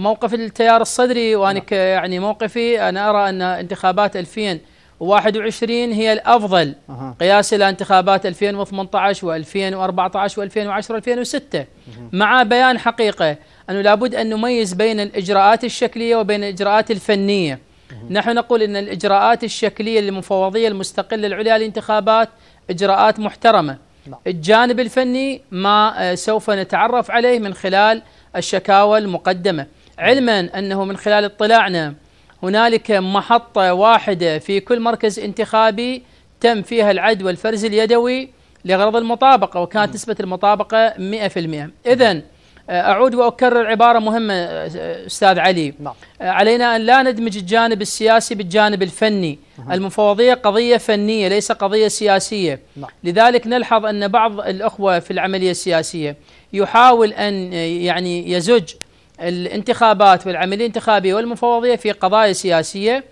موقف التيار الصدري وانك نعم. يعني موقفي انا ارى ان انتخابات 2021 هي الافضل أه. قياس الى انتخابات 2018 و2014 و2010 و2006 مع بيان حقيقه انه لابد ان نميز بين الاجراءات الشكليه وبين الاجراءات الفنيه نحن نقول ان الاجراءات الشكليه للمفوضيه المستقله العليا للانتخابات اجراءات محترمه نعم. الجانب الفني ما آه، سوف نتعرف عليه من خلال الشكاوى المقدمه علما أنه من خلال اطلاعنا هنالك محطة واحدة في كل مركز انتخابي تم فيها العد والفرز اليدوي لغرض المطابقة وكانت نسبة المطابقة 100% إذا آه، أعود وأكرر عبارة مهمة آه، أستاذ علي نعم. آه، علينا أن لا ندمج الجانب السياسي بالجانب الفني المفوضية قضية فنية ليس قضية سياسية نعم. لذلك نلحظ أن بعض الأخوة في العملية السياسية يحاول أن يعني يزج الانتخابات والعملية الانتخابية والمفوضية في قضايا سياسية